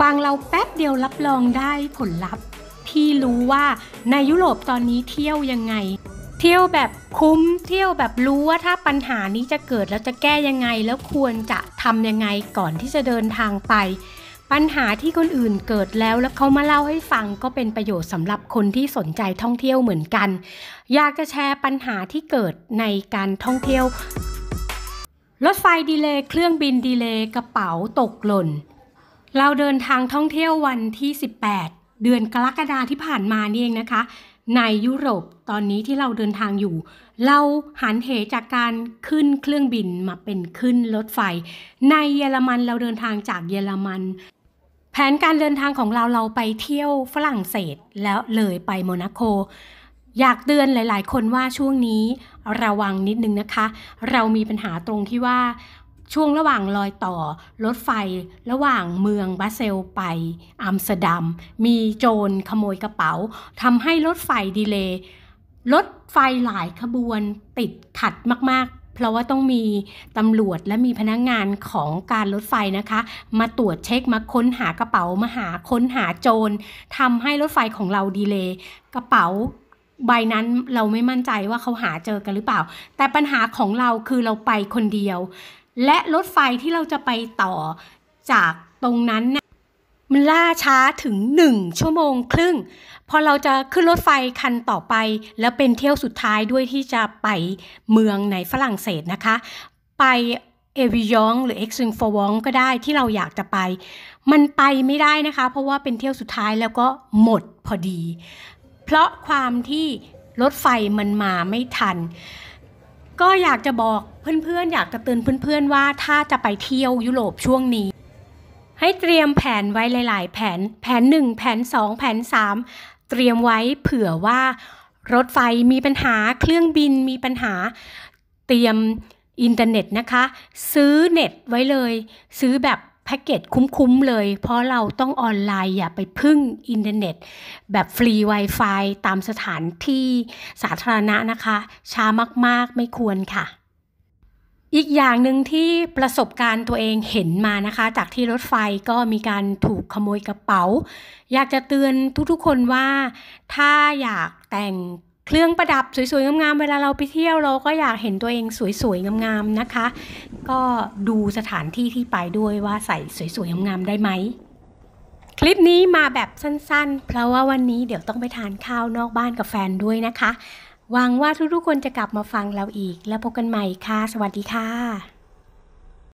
ฟังเราแป๊บเดียวรับรองได้ผลลัพธ์พี่รู้ว่าในยุโรปตอนนี้เที่ยวยังไง เที่ยวแบบคุ้มเที่ยวแบบรู้ว่าถ้าปัญหานี้จะเกิดแล้วจะแก้ยังไง แล้วควรจะทำยังไงก่อนที่จะเดินทางไป ปัญหาที่คนอื่นเกิดแล้วแล้วเขามาเล่าให้ฟังก็เป็นประโยชน์สำหรับคนที่สนใจท่องเที่ยวเหมือนกันอยากจะแชร์ปัญหาที่เกิดในการท่องเที่ยว รถไฟดีเลย์เครื่องบินดีเลย์กระเป๋าตกหล่นเราเดินทางท่องเที่ยววันที่ 18 เดือนกรกฎาที่ผ่านมานี่เองนะคะ ในยุโรปตอนนี้ที่เราเดินทางอยู่ เราหันเหจากการขึ้นเครื่องบินมาเป็นขึ้นรถไฟ ในเยอรมันเราเดินทางจากเยอรมัน แผนการเดินทางของเราเราไปเที่ยวฝรั่งเศสแล้วเลยไปโมนาโกอยากเตือนหลาย ๆ คนว่าช่วงนี้ระวังนิดนึงนะคะ เรามีปัญหาตรงที่ว่าช่วงระหว่างรอยต่อรถไฟระหว่างเมืองบาเซลไปอัมสเตอร์ดัมมีโจรขโมยกระเป๋าทำให้รถไฟดีเลย์รถไฟหลายขบวนติดขัดมาก ๆ เพราะว่าต้องมีตำรวจและมีพนักงงานของการรถไฟนะคะ มาตรวจเช็คมาค้นหากระเป๋ามาหาค้นหาโจรทำให้รถไฟของเราดีเลย์กระเป๋าใบนั้นเราไม่มั่นใจว่าเขาหาเจอกันหรือเปล่า แต่ปัญหาของเราคือเราไปคนเดียวและรถไฟที่เราจะไปต่อจากตรงนั้นนะมันล่าช้าถึง 1 ชั่วโมงครึ่งพอเราจะขึ้นรถไฟคันต่อไป แล้วเป็นเที่ยวสุดท้ายด้วยที่จะไปเมืองในฝรั่งเศสนะคะไปเอวิยองหรือเอ็กซิงฟอวอง ก็ได้ที่เราอยากจะไปมันไปไม่ได้นะคะ เพราะว่าเป็นเที่ยวสุดท้ายแล้วก็หมดพอดี เพราะความที่รถไฟมันมาไม่ทันก็อยากจะบอกเพื่อนๆ อยากจะเตือนเพื่อนๆ ว่าถ้าจะไปเที่ยวยุโรปช่วงนี้ ให้เตรียมแผนไว้หลาย ๆ แผน แผน 1 แผน 2 แผน 3 เตรียมไว้เผื่อว่ารถไฟมีปัญหาเครื่องบินมีปัญหา เตรียมอินเทอร์เน็ตนะคะ ซื้อเน็ตไว้เลยซื้อแบบแพ็กเกจคุ้มๆเลยเพราะเราต้องออนไลน์อย่าไปพึ่งอินเทอร์เน็ตแบบฟรี Wi-Fi ตามสถานที่สาธารณะนะคะช้ามากๆไม่ควรค่ะ อีกอย่างหนึ่งที่ประสบการณ์ตัวเองเห็นมานะคะ จากที่รถไฟก็มีการถูกขโมยกระเป๋า อยากจะเตือนทุกๆคนว่าถ้าอยากแต่งเครื่องประดับสวยๆงามๆเวลาเราไปเที่ยวเราก็อยากเห็นตัวเองสวยๆงามๆนะคะ ก็ดูสถานที่ที่ไปด้วยว่าใส่สวยๆงามๆได้ไหมคลิปนี้มาแบบสั้น ๆ เพราะว่าวันนี้เดี๋ยวต้องไปทานข้าวนอกบ้านกับแฟนด้วยนะคะหวังว่าทุกๆคนจะกลับมาฟังเราอีกแล้วพบกันใหม่ค่ะ สวัสดีค่ะ